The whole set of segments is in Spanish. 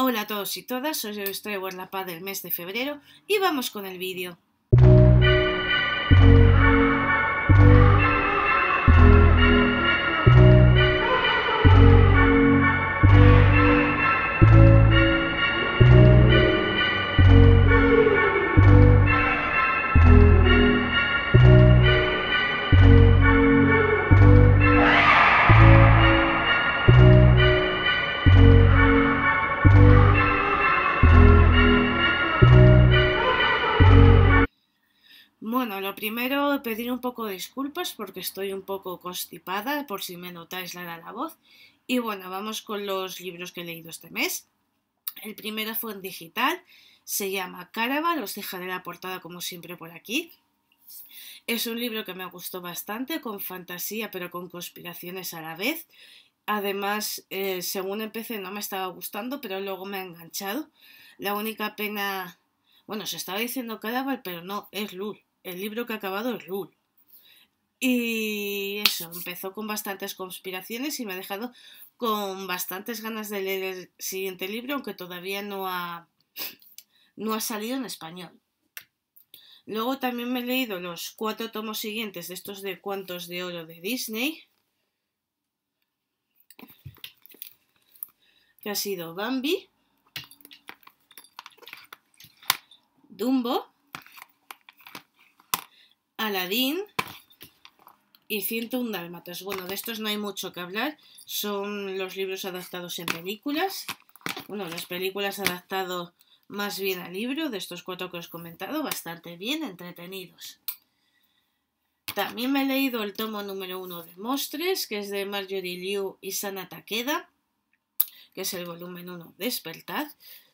Hola a todos y todas, soy la Paz del mes de febrero y vamos con el vídeo. Bueno, lo primero, pedir un poco de disculpas porque estoy un poco constipada, por si me notáis la, la voz. Y bueno, vamos con los libros que he leído este mes. El primero fue en digital, se llama Caraval, os dejaré la portada como siempre por aquí. Es un libro que me gustó bastante, con fantasía pero con conspiraciones a la vez. Además, eh, según empecé no me estaba gustando, pero luego me ha enganchado. La única pena, bueno, se estaba diciendo Caraval, pero no, es Lul. El libro que ha acabado es Rule. Y eso, empezó con bastantes conspiraciones y me ha dejado con bastantes ganas de leer el siguiente libro, aunque todavía no ha, no ha salido en español. Luego también me he leído los cuatro tomos siguientes de estos de cuentos de oro de Disney. Que ha sido Bambi, Dumbo, Aladín y 101 Dálmatas. Bueno, de estos no hay mucho que hablar. Son los libros adaptados en películas. Bueno, las películas adaptado más bien al libro, de estos cuatro que os he comentado, bastante bien entretenidos. También me he leído el tomo número uno de Mostres, que es de Marjorie Liu y Sana Takeda, que es el volumen 1 Despertad.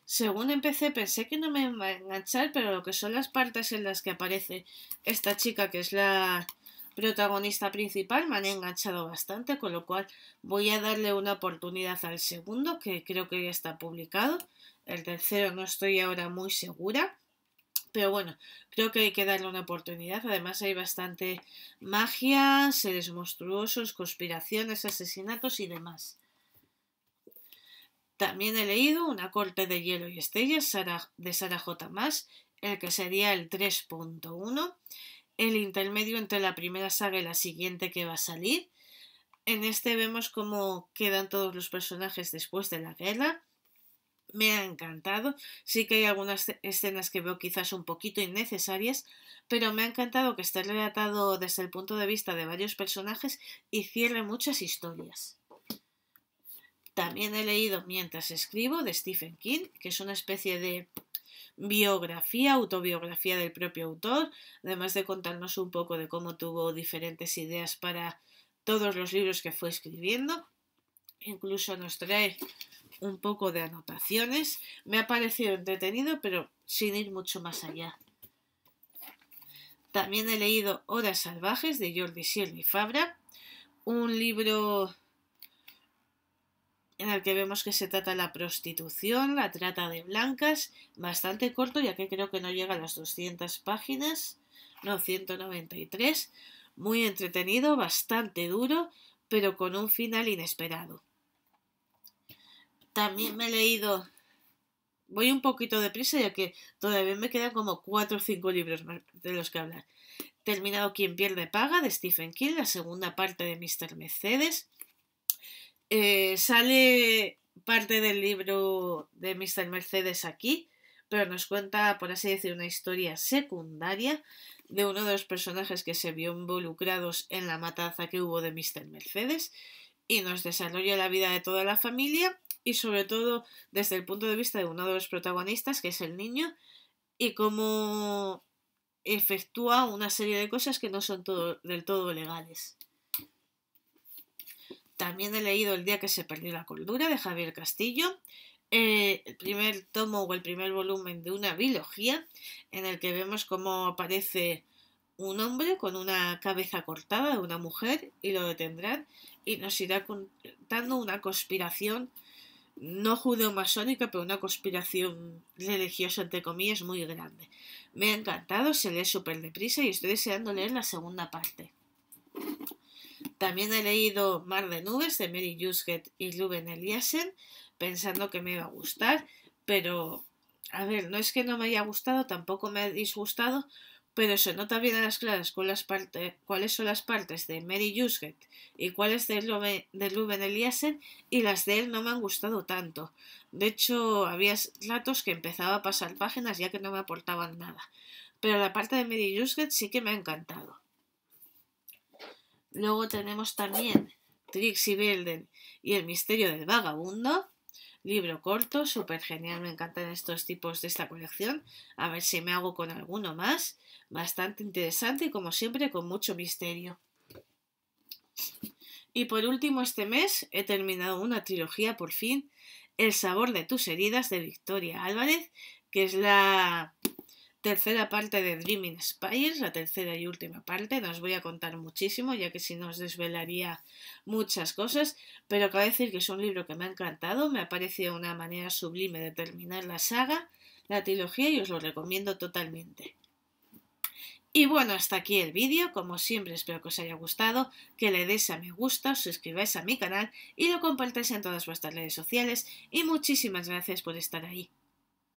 Según empecé pensé que no me iba a enganchar, pero lo que son las partes en las que aparece esta chica que es la protagonista principal me han enganchado bastante, con lo cual voy a darle una oportunidad al segundo, que creo que ya está publicado. El tercero no estoy ahora muy segura. Pero bueno, creo que hay que darle una oportunidad. Además hay bastante magia, seres monstruosos, conspiraciones, asesinatos y demás. También he leído Una corte de hielo y estrellas de Sarah J. Maas, el que sería el 3.1, el intermedio entre la primera saga y la siguiente que va a salir. En este vemos cómo quedan todos los personajes después de la guerra. Me ha encantado. Sí que hay algunas escenas que veo quizás un poquito innecesarias, pero me ha encantado que esté relatado desde el punto de vista de varios personajes y cierre muchas historias. También he leído Mientras escribo de Stephen King, que es una especie de biografía, autobiografía del propio autor, además de contarnos un poco de cómo tuvo diferentes ideas para todos los libros que fue escribiendo. Incluso nos trae un poco de anotaciones. Me ha parecido entretenido, pero sin ir mucho más allá. También he leído Horas Salvajes de Jordi Sierra y Fabra, un libro en el que vemos que se trata la prostitución, la trata de blancas, bastante corto, ya que creo que no llega a las 200 páginas, no, 193, muy entretenido, bastante duro, pero con un final inesperado. También me he leído, voy un poquito deprisa, ya que todavía me quedan como 4 o 5 libros de los que hablar. Terminado Quien pierde paga de Stephen King, la segunda parte de Mr. Mercedes, eh, sale parte del libro de Mr. Mercedes aquí, pero nos cuenta, por así decir, una historia secundaria de uno de los personajes que se vio involucrados en la matanza que hubo de Mr. Mercedes y nos desarrolla la vida de toda la familia y sobre todo desde el punto de vista de uno de los protagonistas, que es el niño, y cómo efectúa una serie de cosas que no son del todo legales. También he leído El día que se perdió la cordura de Javier Castillo, eh, el primer tomo o el primer volumen de una biología en el que vemos cómo aparece un hombre con una cabeza cortada de una mujer y lo detendrán y nos irá contando una conspiración no judeo-masónica, pero una conspiración religiosa, entre comillas, muy grande. Me ha encantado, se lee súper deprisa y estoy deseando leer la segunda parte. También he leído Mar de Nubes de Mary Jusget y Ruben Eliasen, pensando que me iba a gustar, pero a ver, no es que no me haya gustado, tampoco me ha disgustado, pero se nota bien a las claras cuáles son las partes de Mary Jusket y cuáles de Ruben, de Eliasen, y las de él no me han gustado tanto. De hecho, había ratos que empezaba a pasar páginas ya que no me aportaban nada. Pero la parte de Mary Jusget sí que me ha encantado. Luego tenemos también Trixie Belden y El misterio del vagabundo. Libro corto, súper genial, me encantan estos tipos de esta colección. A ver si me hago con alguno más. Bastante interesante y como siempre con mucho misterio. Y por último, este mes he terminado una trilogía por fin, El sabor de tus heridas de Victoria Álvarez, que es la tercera parte de Dreaming Spires, la tercera y última parte. No os voy a contar muchísimo, ya que si no os desvelaría muchas cosas, pero cabe decir que es un libro que me ha encantado, me ha parecido una manera sublime de terminar la saga, la trilogía, y os lo recomiendo totalmente. Y bueno, hasta aquí el vídeo, como siempre espero que os haya gustado, que le deis a me gusta, os suscribáis a mi canal y lo compartáis en todas vuestras redes sociales y muchísimas gracias por estar ahí.